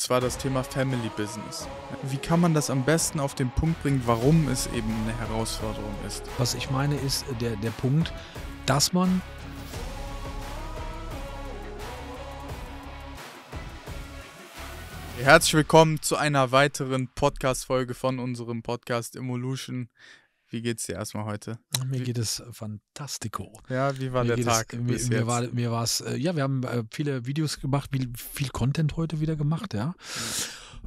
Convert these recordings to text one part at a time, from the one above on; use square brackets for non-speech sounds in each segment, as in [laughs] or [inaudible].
Und zwar das Thema Family Business. Wie kann man das am besten auf den Punkt bringen, warum es eben eine Herausforderung ist? Was ich meine ist äh, der, der Punkt, dass man Herzlich willkommen zu einer weiteren Podcast-Folge von unserem Podcast Evolution. Wie geht's dir erstmal heute? Mir wie, geht es äh, fantastico. Ja, wie war mir der Tag? Es, äh, mir, bis mir war mir äh, ja, wir haben äh, viele Videos gemacht, viel, viel, Content heute wieder gemacht, ja.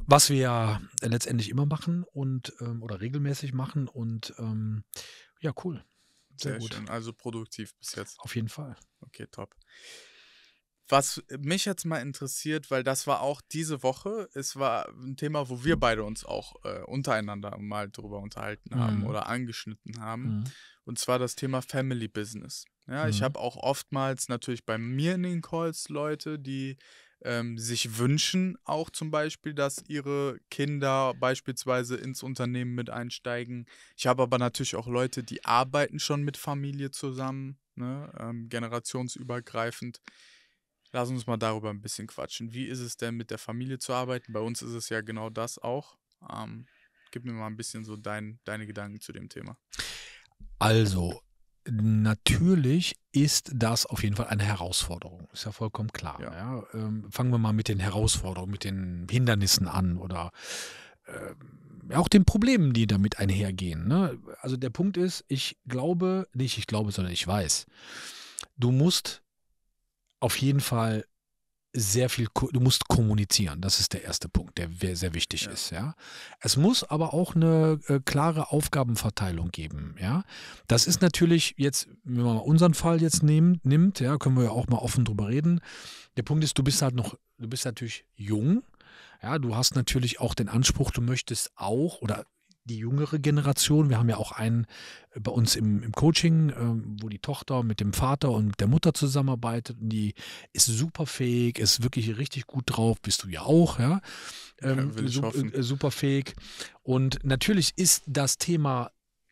Was wir ja letztendlich immer machen und ähm, oder regelmäßig machen und ähm, ja, cool. Sehr, Sehr gut. Schön. Also produktiv bis jetzt. Auf jeden Fall. Okay, top. Was mich jetzt mal interessiert, weil das war auch diese Woche, es war ein Thema, wo wir beide uns auch äh, untereinander mal drüber unterhalten haben mhm. oder angeschnitten haben. Mhm. Und zwar das Thema Family Business. Ja, mhm. ich habe auch oftmals natürlich bei mir in den Calls Leute, die ähm, sich wünschen, auch zum Beispiel, dass ihre Kinder beispielsweise ins Unternehmen mit einsteigen. Ich habe aber natürlich auch Leute, die arbeiten schon mit Familie zusammen, ne? ähm, generationsübergreifend. Lass uns mal darüber ein bisschen quatschen. Wie ist es denn, mit der Familie zu arbeiten? Bei uns ist es ja genau das auch. Ähm, gib mir mal ein bisschen so dein, deine Gedanken zu dem Thema. Also, natürlich ist das auf jeden Fall eine Herausforderung. Ist ja vollkommen klar. Ja. Ja. Ähm, fangen wir mal mit den Herausforderungen, mit den Hindernissen an oder äh, auch den Problemen, die damit einhergehen. Ne? Also der Punkt ist, ich glaube, nicht ich glaube, sondern ich weiß, du musst auf jeden Fall sehr viel, du musst kommunizieren. Das ist der erste Punkt, der sehr wichtig ja. ist. Ja, es muss aber auch eine äh, klare Aufgabenverteilung geben. Ja, das ist natürlich jetzt, wenn man unseren Fall jetzt nehmen, nimmt, ja, können wir ja auch mal offen drüber reden. Der Punkt ist, du bist halt noch, du bist natürlich jung. Ja, du hast natürlich auch den Anspruch, du möchtest auch oder die jüngere Generation. Wir haben ja auch einen äh, bei uns im, im Coaching, äh, wo die Tochter mit dem Vater und der Mutter zusammenarbeitet. Und die ist superfähig, ist wirklich richtig gut drauf. Bist du ja auch, ja. Ähm, ja su äh, superfähig. Und natürlich ist das Thema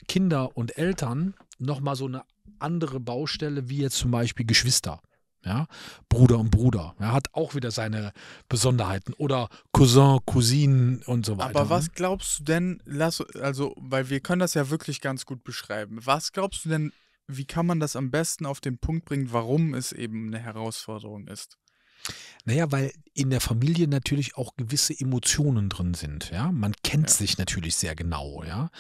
Kinder und Eltern nochmal so eine andere Baustelle wie jetzt zum Beispiel Geschwister. Ja, Bruder und Bruder. Er hat auch wieder seine Besonderheiten. Oder Cousin, Cousine und so weiter. Aber was ne? glaubst du denn, lass, also, weil wir können das ja wirklich ganz gut beschreiben. Was glaubst du denn, wie kann man das am besten auf den Punkt bringen, warum es eben eine Herausforderung ist? Naja, weil in der Familie natürlich auch gewisse Emotionen drin sind. Ja, man kennt ja. sich natürlich sehr genau. Ja,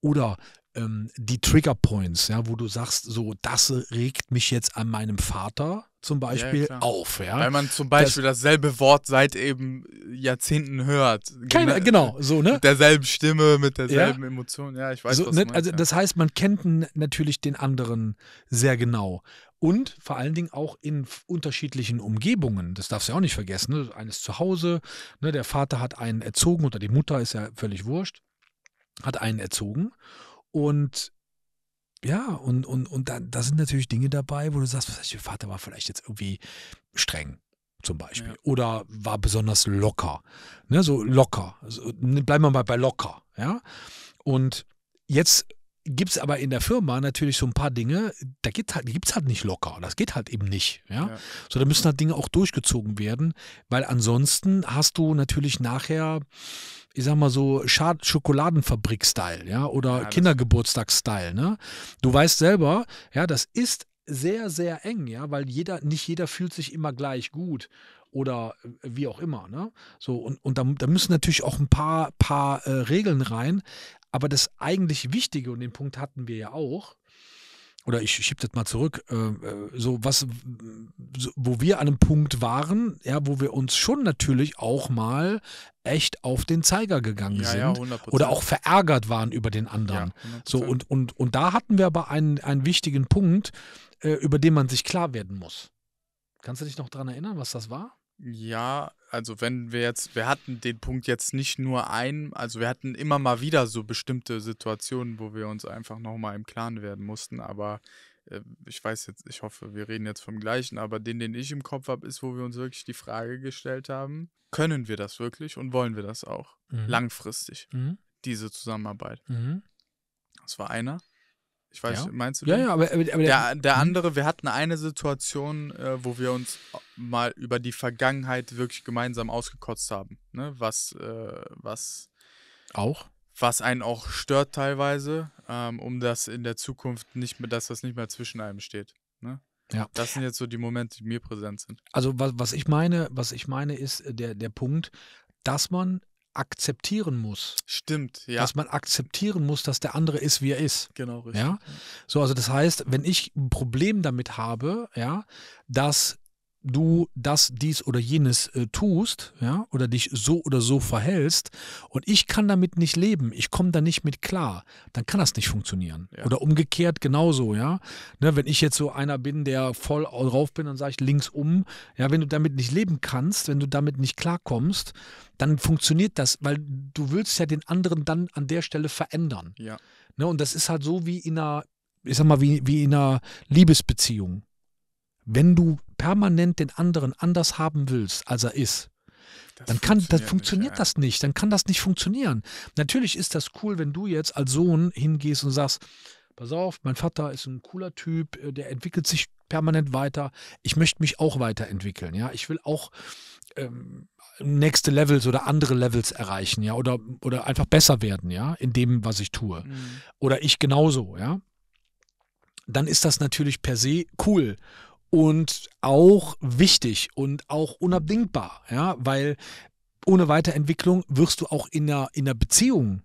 oder ähm, die Trigger Points, ja, wo du sagst, so das regt mich jetzt an meinem Vater zum Beispiel ja, auf. Ja, weil man zum Beispiel das, dasselbe Wort seit eben Jahrzehnten hört. Keine, ne? genau, so ne. Mit derselben Stimme, mit derselben ja. Emotion. Ja, ich weiß. So, ne, meinst, also das heißt, man kennt natürlich den anderen sehr genau und vor allen Dingen auch in unterschiedlichen Umgebungen. Das darfst du ja auch nicht vergessen. Ne? Eines zu Hause, ne? der Vater hat einen erzogen oder die Mutter ist ja völlig wurscht, hat einen erzogen. Und ja, und, und, und da, da sind natürlich Dinge dabei, wo du sagst, der Vater war vielleicht jetzt irgendwie streng zum Beispiel. Ja. Oder war besonders locker. Ne, so locker. Also, ne, bleiben wir mal bei locker. Ja? Und jetzt gibt es aber in der Firma natürlich so ein paar Dinge, da gibt es halt, halt nicht locker. Das geht halt eben nicht. Ja? ja? So, da müssen halt Dinge auch durchgezogen werden, weil ansonsten hast du natürlich nachher, ich sag mal so, Schad Schokoladenfabrik-Style, ja, oder ja, Kindergeburtstag-Style. Ne? Du weißt selber, ja, das ist sehr, sehr eng, ja, weil jeder, nicht jeder fühlt sich immer gleich gut oder äh, wie auch immer. Ne? So, und, und da, da müssen natürlich auch ein paar, paar äh, Regeln rein. Aber das eigentlich Wichtige, und den Punkt hatten wir ja auch, oder ich schiebe das mal zurück, äh, äh, so was, so, wo wir an einem Punkt waren, ja, wo wir uns schon natürlich auch mal echt auf den Zeiger gegangen ja, sind ja, oder auch verärgert waren über den anderen. Ja, so und, und, und da hatten wir aber einen, einen wichtigen Punkt, äh, über den man sich klar werden muss. Kannst du dich noch daran erinnern, was das war? Ja, also wenn wir jetzt, wir hatten den Punkt jetzt nicht nur ein, also wir hatten immer mal wieder so bestimmte Situationen, wo wir uns einfach nochmal im Klaren werden mussten, aber äh, ich weiß jetzt, ich hoffe, wir reden jetzt vom gleichen, aber den, den ich im Kopf habe, ist, wo wir uns wirklich die Frage gestellt haben, können wir das wirklich und wollen wir das auch mhm. langfristig, mhm. diese Zusammenarbeit? Mhm. Das war einer. Ich weiß, ja. meinst du? Den? Ja, ja, aber, aber der, der, hm? andere, wir hatten eine Situation, äh, wo wir uns mal über die Vergangenheit wirklich gemeinsam ausgekotzt haben. Ne? Was, äh, was. Auch? Was einen auch stört teilweise, ähm, um das in der Zukunft nicht mehr, dass das nicht mehr zwischen einem steht. Ne? Ja. Das sind jetzt so die Momente, die mir präsent sind. Also was, was ich meine, was ich meine, ist äh, der, der Punkt, dass man akzeptieren muss. Stimmt, ja. Dass man akzeptieren muss, dass der andere ist, wie er ist. Genau, richtig. Ja? So, also das heißt, wenn ich ein Problem damit habe, ja, dass du das, dies oder jenes äh, tust, ja, oder dich so oder so verhältst und ich kann damit nicht leben, ich komme da nicht mit klar, dann kann das nicht funktionieren. Ja. Oder umgekehrt genauso, ja. Ne, wenn ich jetzt so einer bin, der voll drauf bin und sage ich links um, ja, wenn du damit nicht leben kannst, wenn du damit nicht klarkommst, dann funktioniert das, weil du willst ja den anderen dann an der Stelle verändern. Ja. Ne, und das ist halt so wie in einer, ich sag mal, wie, wie in einer Liebesbeziehung. Wenn du permanent den anderen anders haben willst, als er ist, das dann kann funktioniert das funktioniert nicht, das nicht. Dann kann das nicht funktionieren. Natürlich ist das cool, wenn du jetzt als Sohn hingehst und sagst, pass auf, mein Vater ist ein cooler Typ, äh, der entwickelt sich permanent weiter. Ich möchte mich auch weiterentwickeln, ja. Ich will auch ähm, nächste Levels oder andere Levels erreichen, ja, oder, oder einfach besser werden, ja, in dem, was ich tue. Mhm. Oder ich genauso, ja. Dann ist das natürlich per se cool und auch wichtig und auch unabdingbar, ja, weil ohne Weiterentwicklung wirst du auch in einer, in einer Beziehung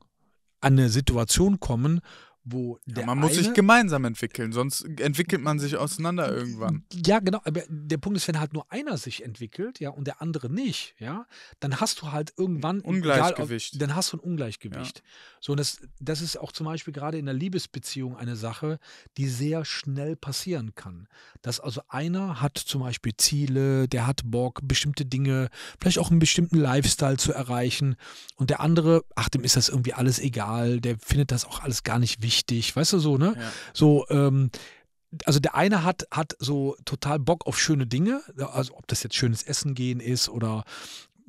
an eine Situation kommen, wo ja, der man muss sich gemeinsam entwickeln, sonst entwickelt man sich auseinander irgendwann. Ja, genau. Aber der Punkt ist, wenn halt nur einer sich entwickelt, ja, und der andere nicht, ja, dann hast du halt irgendwann Ungleichgewicht. Egal, dann hast du ein Ungleichgewicht. Ja. So, und das, das ist auch zum Beispiel gerade in der Liebesbeziehung eine Sache, die sehr schnell passieren kann. Dass also einer hat zum Beispiel Ziele, der hat Bock, bestimmte Dinge, vielleicht auch einen bestimmten Lifestyle zu erreichen, und der andere, ach, dem ist das irgendwie alles egal, der findet das auch alles gar nicht wichtig wichtig, weißt du so, ne? Ja. So, ähm, also der eine hat, hat so total Bock auf schöne Dinge, also ob das jetzt schönes Essen gehen ist oder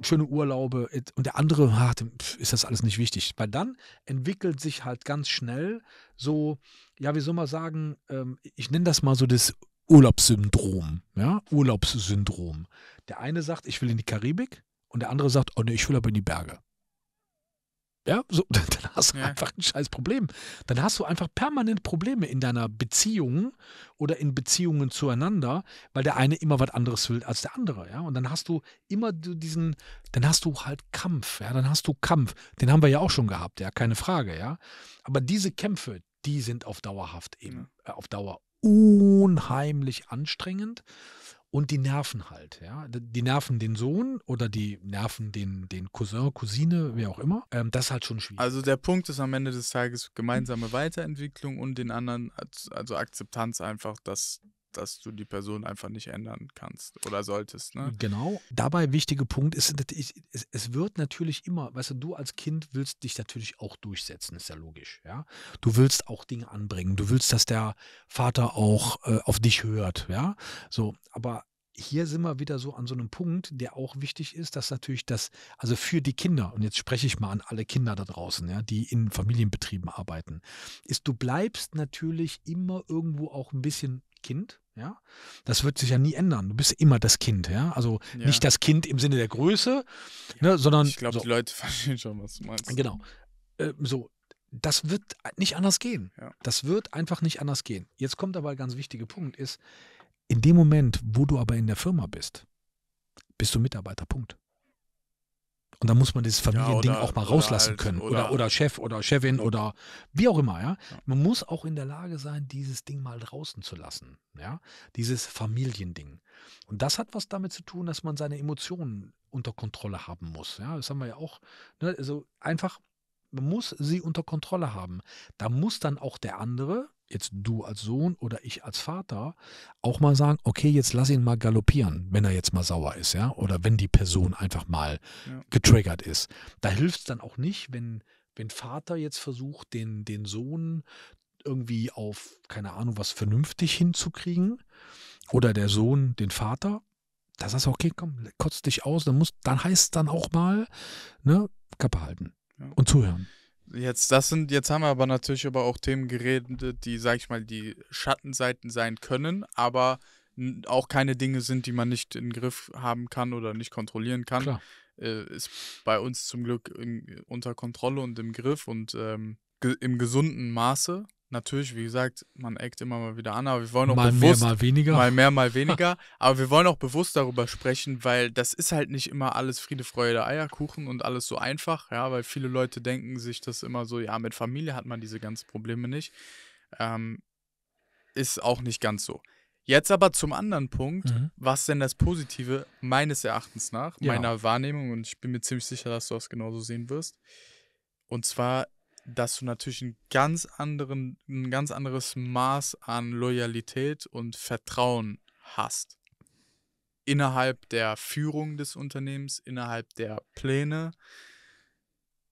schöne Urlaube und der andere ach, ist das alles nicht wichtig. Weil dann entwickelt sich halt ganz schnell so, ja, wie soll man sagen, ähm, ich nenne das mal so das Urlaubssyndrom, ja, Urlaubssyndrom. Der eine sagt, ich will in die Karibik und der andere sagt, oh ne, ich will aber in die Berge. Ja, so, [laughs] dann hast du ja. einfach ein scheiß Problem. Dann hast du einfach permanent Probleme in deiner Beziehung oder in Beziehungen zueinander, weil der eine immer was anderes will als der andere, ja. Und dann hast du immer diesen, dann hast du halt Kampf, ja, dann hast du Kampf. Den haben wir ja auch schon gehabt, ja, keine Frage, ja. Aber diese Kämpfe, die sind auf dauerhaft eben, äh, auf Dauer unheimlich anstrengend und die Nerven halt. Ja? Die Nerven den Sohn oder die Nerven den, den Cousin, Cousine, wer auch immer. Ähm, das ist halt schon schwierig. Also der Punkt ist am Ende des Tages gemeinsame Weiterentwicklung und den anderen, also Akzeptanz einfach, dass dass du die Person einfach nicht ändern kannst oder solltest. Ne? Genau. Dabei wichtiger Punkt ist, es, es wird natürlich immer, weißt du, du als Kind willst dich natürlich auch durchsetzen, ist ja logisch. Ja? Du willst auch Dinge anbringen. Du willst, dass der Vater auch äh, auf dich hört. Ja, so. Aber hier sind wir wieder so an so einem Punkt, der auch wichtig ist, dass natürlich das, also für die Kinder, und jetzt spreche ich mal an alle Kinder da draußen, ja, die in Familienbetrieben arbeiten, ist, du bleibst natürlich immer irgendwo auch ein bisschen Kind, ja. Das wird sich ja nie ändern. Du bist immer das Kind, ja. Also ja. nicht das Kind im Sinne der Größe, ja, ne, sondern. Ich glaube, so. die Leute [laughs] verstehen schon, was du meinst. Genau. Äh, so, das wird nicht anders gehen. Ja. Das wird einfach nicht anders gehen. Jetzt kommt aber ein ganz wichtiger Punkt, ist, in dem Moment, wo du aber in der Firma bist, bist du Mitarbeiter, Punkt. Und da muss man dieses Familiending ja, oder, auch mal rauslassen halt oder, können. Oder, oder, Chef oder Chefin oder wie auch immer, ja? ja. Man muss auch in der Lage sein, dieses Ding mal draußen zu lassen. Ja. Dieses Familiending. Und das hat was damit zu tun, dass man seine Emotionen unter Kontrolle haben muss. Ja, das haben wir ja auch. Ne? Also einfach, man muss sie unter Kontrolle haben. Da muss dann auch der andere, jetzt du als Sohn oder ich als Vater, auch mal sagen, okay, jetzt lass ihn mal galoppieren, wenn er jetzt mal sauer ist, ja, oder wenn die Person einfach mal ja. getriggert ist. Da hilft es dann auch nicht, wenn, wenn Vater jetzt versucht, den, den Sohn irgendwie auf, keine Ahnung, was vernünftig hinzukriegen oder der Sohn den Vater, da sagst du, okay, komm, kotzt dich aus, dann, muss, dann heißt es dann auch mal, ne, Kappe halten ja. und zuhören. Jetzt, das sind, jetzt haben wir aber natürlich aber auch Themen geredet, die, sag ich mal, die Schattenseiten sein können, aber auch keine Dinge sind, die man nicht in den Griff haben kann oder nicht kontrollieren kann. Klar. Äh, ist bei uns zum Glück in, unter Kontrolle und im Griff und ähm, ge im gesunden Maße natürlich, wie gesagt, man eckt immer mal wieder an, aber wir wollen auch mal bewusst, mehr, mal weniger. Mal mehr, mal [laughs] weniger. aber wir wollen auch bewusst darüber sprechen, weil das ist halt nicht immer alles Friede, Freude, Eierkuchen und alles so einfach, ja, weil viele Leute denken sich das immer so, ja, mit Familie hat man diese ganzen Probleme nicht. Ähm, ist auch nicht ganz so. Jetzt aber zum anderen Punkt, mhm. was denn das Positive meines Erachtens nach, ja. meiner Wahrnehmung, und ich bin mir ziemlich sicher, dass du das genauso sehen wirst. Und zwar dass du natürlich einen ganz anderen, ein ganz anderes Maß an Loyalität und Vertrauen hast. Innerhalb der Führung des Unternehmens, innerhalb der Pläne,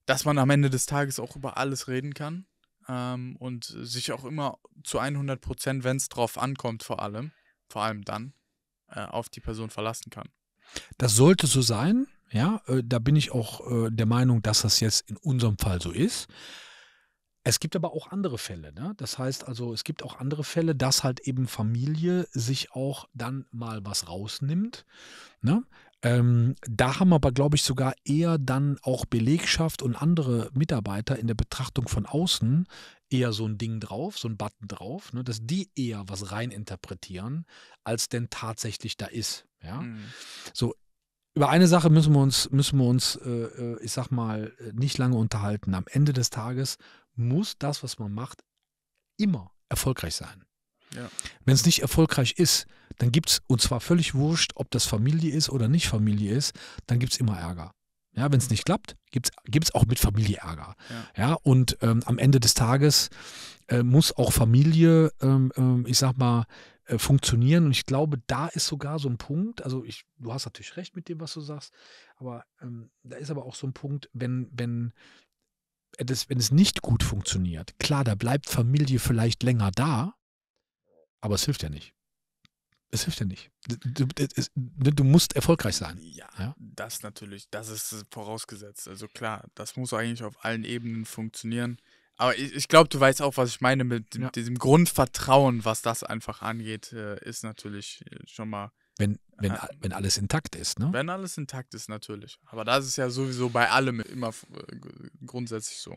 dass man am Ende des Tages auch über alles reden kann ähm, und sich auch immer zu 100 Prozent, wenn es drauf ankommt, vor allem, vor allem dann, äh, auf die Person verlassen kann. Das sollte so sein. Ja, äh, da bin ich auch äh, der Meinung, dass das jetzt in unserem Fall so ist. Es gibt aber auch andere Fälle. Ne? Das heißt also, es gibt auch andere Fälle, dass halt eben Familie sich auch dann mal was rausnimmt. Ne? Ähm, da haben aber, glaube ich, sogar eher dann auch Belegschaft und andere Mitarbeiter in der Betrachtung von außen eher so ein Ding drauf, so ein Button drauf, ne? dass die eher was reininterpretieren, als denn tatsächlich da ist. Ja? Mhm. So, über eine Sache müssen wir uns, müssen wir uns äh, äh ich sag mal, äh, nicht lange unterhalten. Am Ende des Tages muss das, was man macht, immer erfolgreich sein. Ja. Wenn es nicht erfolgreich ist, dann gibt es, und zwar völlig wurscht, ob das Familie ist oder nicht Familie ist, dann gibt es immer Ärger. Ja, wenn es nicht klappt, gibt es auch mit Familie Ärger. Ja, ja und ähm, am Ende des Tages äh, muss auch Familie, ähm, äh, ich sag mal, äh, funktionieren. Und ich glaube, da ist sogar so ein Punkt, also ich, du hast natürlich recht mit dem, was du sagst, aber ähm, da ist aber auch so ein Punkt, wenn, wenn, das, wenn es nicht gut funktioniert, klar, da bleibt Familie vielleicht länger da, aber es hilft ja nicht. Es hilft ja nicht. Du, du, du musst erfolgreich sein. Ja, ja, das natürlich, das ist äh, vorausgesetzt. Also klar, das muss eigentlich auf allen Ebenen funktionieren. Aber ich, ich glaube, du weißt auch, was ich meine mit ja. diesem Grundvertrauen, was das einfach angeht, äh, ist natürlich äh, schon mal. Wenn, wenn, äh, wenn alles intakt ist, ne? Wenn alles intakt ist, natürlich. Aber das ist ja sowieso bei allem immer grundsätzlich so.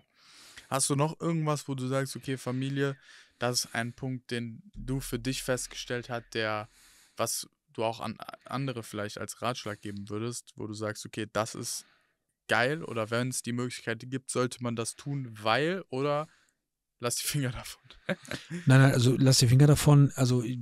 Hast du noch irgendwas, wo du sagst, okay, Familie, das ist ein Punkt, den du für dich festgestellt hast, der, was du auch an andere vielleicht als Ratschlag geben würdest, wo du sagst, okay, das ist geil oder wenn es die Möglichkeit gibt, sollte man das tun, weil oder Lass die Finger davon. [laughs] nein, nein, also lass die Finger davon. Also ich,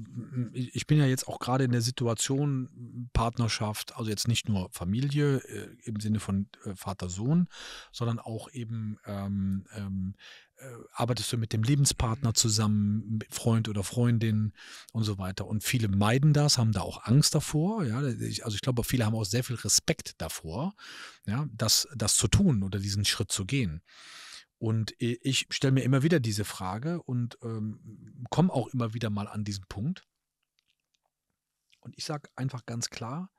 ich bin ja jetzt auch gerade in der Situation Partnerschaft, also jetzt nicht nur Familie äh, im Sinne von äh, Vater-Sohn, sondern auch eben ähm, ähm, äh, arbeitest du mit dem Lebenspartner zusammen, mit Freund oder Freundin und so weiter. Und viele meiden das, haben da auch Angst davor. Ja? Ich, also ich glaube, viele haben auch sehr viel Respekt davor, ja? das, das zu tun oder diesen Schritt zu gehen. Und ich stelle mir immer wieder diese Frage und ähm, komme auch immer wieder mal an diesen Punkt. Und ich sage einfach ganz klar,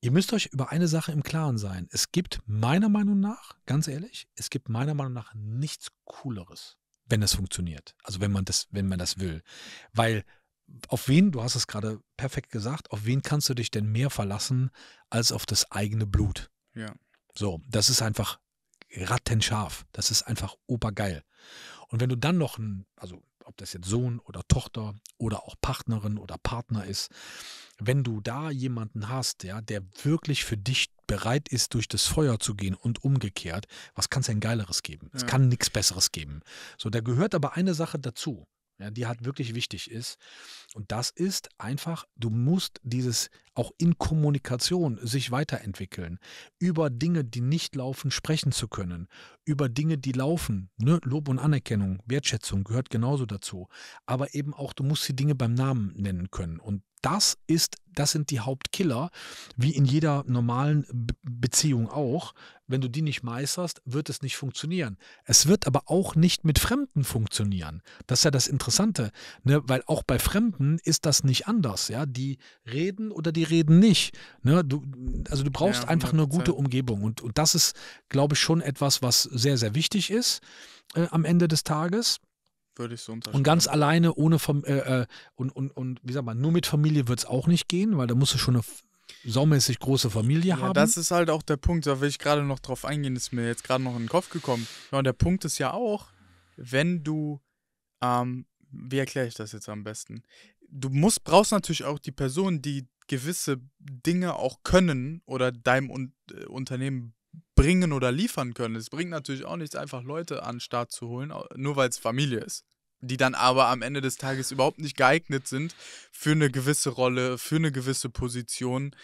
ihr müsst euch über eine Sache im Klaren sein. Es gibt meiner Meinung nach, ganz ehrlich, es gibt meiner Meinung nach nichts Cooleres, wenn das funktioniert. Also wenn man das, wenn man das will. Weil auf wen, du hast es gerade perfekt gesagt, auf wen kannst du dich denn mehr verlassen als auf das eigene Blut? Ja. So, das ist einfach rattenscharf. Das ist einfach obergeil. Und wenn du dann noch ein, also ob das jetzt Sohn oder Tochter oder auch Partnerin oder Partner ist, wenn du da jemanden hast, ja, der wirklich für dich bereit ist, durch das Feuer zu gehen und umgekehrt, was kann es denn geileres geben? Ja. Es kann nichts Besseres geben. So, da gehört aber eine Sache dazu ja, die halt wirklich wichtig ist. Und das ist einfach, du musst dieses auch in Kommunikation sich weiterentwickeln, über Dinge, die nicht laufen, sprechen zu können, über Dinge, die laufen. Ne? Lob und Anerkennung, Wertschätzung gehört genauso dazu. Aber eben auch, du musst die Dinge beim Namen nennen können. Und das ist, das sind die Hauptkiller, wie in jeder normalen Beziehung auch. Wenn du die nicht meisterst, wird es nicht funktionieren. Es wird aber auch nicht mit Fremden funktionieren. Das ist ja das Interessante, ne? weil auch bei Fremden ist das nicht anders. Ja? Die reden oder die reden nicht. Ne? Du, also du brauchst ja, einfach eine gute Umgebung. Und, und das ist, glaube ich, schon etwas, was sehr, sehr wichtig ist äh, am Ende des Tages. Würde ich so unterschreiben. Und ganz alleine ohne Fam äh, äh und, und, und wie sagt man, nur mit Familie wird es auch nicht gehen, weil da musst du schon eine saumäßig große Familie ja, haben. Das ist halt auch der Punkt, da will ich gerade noch drauf eingehen, ist mir jetzt gerade noch in den Kopf gekommen. Ja, und der Punkt ist ja auch, wenn du, ähm, wie erkläre ich das jetzt am besten? Du musst, brauchst natürlich auch die Person, die gewisse Dinge auch können oder deinem Un äh, Unternehmen bringen oder liefern können. Es bringt natürlich auch nichts, einfach Leute an den Start zu holen, nur weil es Familie ist. Die dann aber am Ende des Tages überhaupt nicht geeignet sind für eine gewisse Rolle, für eine gewisse Position.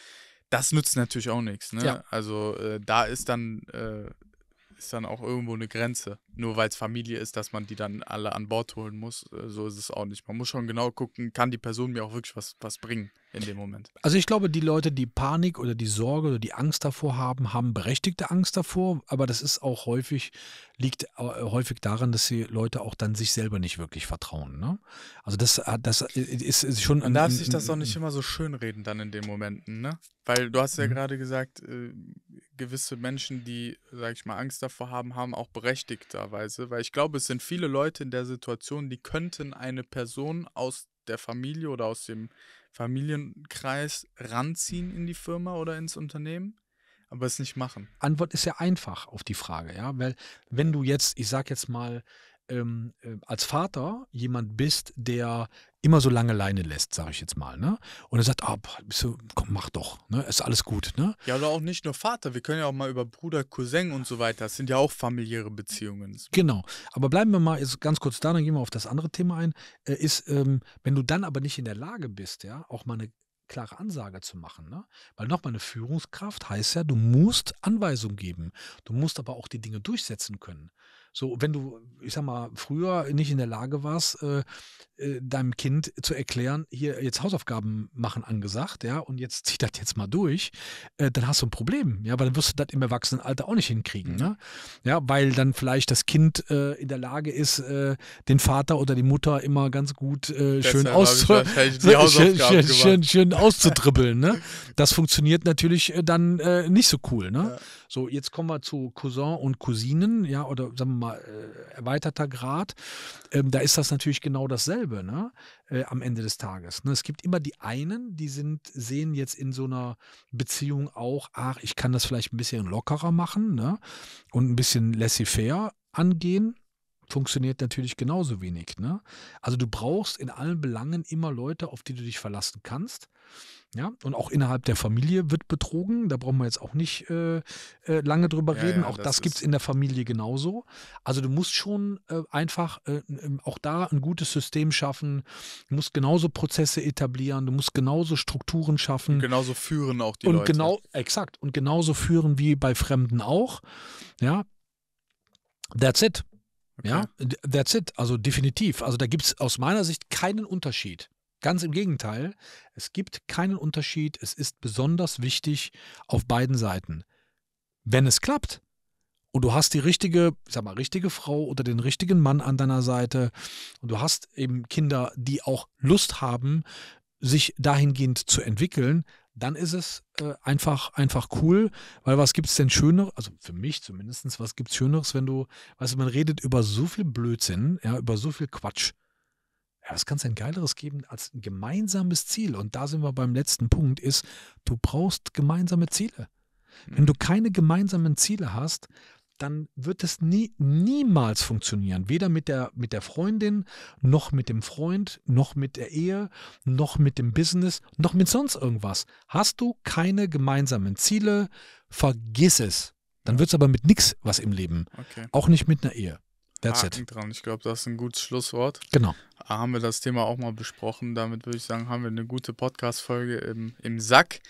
Das nützt natürlich auch nichts. Ne? Ja. Also äh, da ist dann, äh, ist dann auch irgendwo eine Grenze nur weil es Familie ist, dass man die dann alle an Bord holen muss. Äh, so ist es auch nicht. Man muss schon genau gucken, kann die Person mir auch wirklich was, was bringen in dem Moment. Also ich glaube, die Leute, die Panik oder die Sorge oder die Angst davor haben, haben berechtigte Angst davor, aber das ist auch häufig, liegt äh, häufig daran, dass die Leute auch dann sich selber nicht wirklich vertrauen. Ne? Also das, äh, das ist, schon... Man darf sich das auch nicht immer so schön reden dann in den Momenten, ne? Weil du hast ja mhm. gerade gesagt, gewisse Menschen, die, sag ich mal, Angst davor haben, haben auch berechtigte Weise, weil ich glaube, es sind viele Leute in der Situation, die könnten eine Person aus der Familie oder aus dem Familienkreis ranziehen in die Firma oder ins Unternehmen, aber es nicht machen. Antwort ist ja einfach auf die Frage, ja, weil wenn du jetzt, ich sag jetzt mal, ähm, äh, als Vater jemand bist, der immer so lange Leine lässt, sage ich jetzt mal. Ne? Und er sagt, ah, du, komm, mach doch, ne? ist alles gut. Ne? Ja, oder auch nicht nur Vater, wir können ja auch mal über Bruder, Cousin und so weiter, das sind ja auch familiäre Beziehungen. Genau, aber bleiben wir mal ganz kurz da, dann gehen wir auf das andere Thema ein, äh, ist, ähm, wenn du dann aber nicht in der Lage bist, ja, auch mal eine klare Ansage zu machen. Ne? Weil nochmal eine Führungskraft heißt ja, du musst Anweisungen geben. Du musst aber auch die Dinge durchsetzen können. So, wenn du, ich sag mal, früher nicht in der Lage warst, äh, äh, deinem Kind zu erklären, hier jetzt Hausaufgaben machen angesagt, ja, und jetzt zieh das jetzt mal durch, äh, dann hast du ein Problem, ja, weil dann wirst du das im Erwachsenenalter auch nicht hinkriegen, ne? mhm. ne? Ja, weil dann vielleicht das Kind äh, in der Lage ist, äh, den Vater oder die Mutter immer ganz gut äh, schön, auszu [laughs] schön, schön, schön auszutribbeln, ne? [laughs] Das funktioniert natürlich dann nicht so cool, ne? Ja. So, jetzt kommen wir zu Cousin und Cousinen, ja, oder sagen wir mal, nochmal äh, erweiterter Grad, ähm, da ist das natürlich genau dasselbe ne? Äh, am Ende des Tages. Ne? Es gibt immer die einen, die sind, sehen jetzt in so einer Beziehung auch, ach, ich kann das vielleicht ein bisschen lockerer machen ne? und ein bisschen laissez-faire angehen funktioniert natürlich genauso wenig. Ne? Also du brauchst in allen Belangen immer Leute, auf die du dich verlassen kannst. Ja, und auch innerhalb der Familie wird betrogen. Da brauchen wir jetzt auch nicht äh, äh lange drüber ja, reden. Ja, auch das, das gibt es in der Familie genauso. Also du musst schon äh, einfach äh, ähm, auch da ein gutes System schaffen. Du musst genauso Prozesse etablieren. Du musst genauso Strukturen schaffen. Und genauso führen auch die und Leute. Genau, exakt. Und genauso führen wie bei Fremden auch. Ja, that's it. Okay. Ja, that's it. Also definitiv. Also da gibt es aus meiner Sicht keinen Unterschied. Ganz im Gegenteil, es gibt keinen Unterschied, es ist besonders wichtig auf beiden Seiten. Wenn es klappt und du hast die richtige, ich sag mal, richtige Frau oder den richtigen Mann an deiner Seite und du hast eben Kinder, die auch Lust haben, sich dahingehend zu entwickeln, dann ist es äh, einfach, einfach cool, weil was gibt es denn Schöneres, also für mich zumindest, was gibt es Schöneres, wenn du, weißt du, man redet über so viel Blödsinn, ja, über so viel Quatsch ja, was kann es denn Geileres geben als ein gemeinsames Ziel? Und da sind wir beim letzten Punkt, ist, du brauchst gemeinsame Ziele. Wenn du mhm. keine gemeinsamen Ziele hast, dann wird es nie, niemals funktionieren. Weder mit der, mit der Freundin, noch mit dem Freund, noch mit der Ehe, noch mit dem Business, noch mit sonst irgendwas. Hast du keine gemeinsamen Ziele, vergiss es. Dann wird es aber mit nichts was im Leben. Okay. Auch nicht mit einer Ehe. That's Haken it. dran. Ich glaube, das ist ein gutes Schlusswort. Genau. Ah, haben wir das Thema auch mal besprochen. Damit würde ich sagen, haben wir eine gute Podcast-Folge im, im Sack.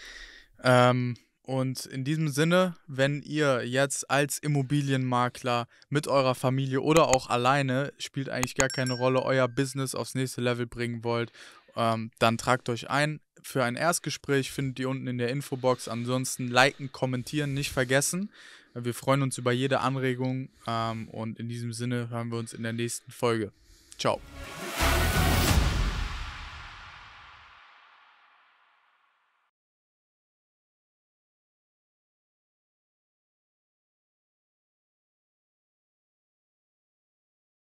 Ähm, und in diesem Sinne, wenn ihr jetzt als Immobilienmakler mit eurer Familie oder auch alleine, spielt eigentlich gar keine Rolle, euer Business aufs nächste Level bringen wollt, ähm, dann tragt euch ein für ein Erstgespräch, findet ihr unten in der Infobox. Ansonsten liken, kommentieren, nicht vergessen. Wir freuen uns über jede Anregung ähm, und in diesem Sinne hören wir uns in der nächsten Folge. Ciao.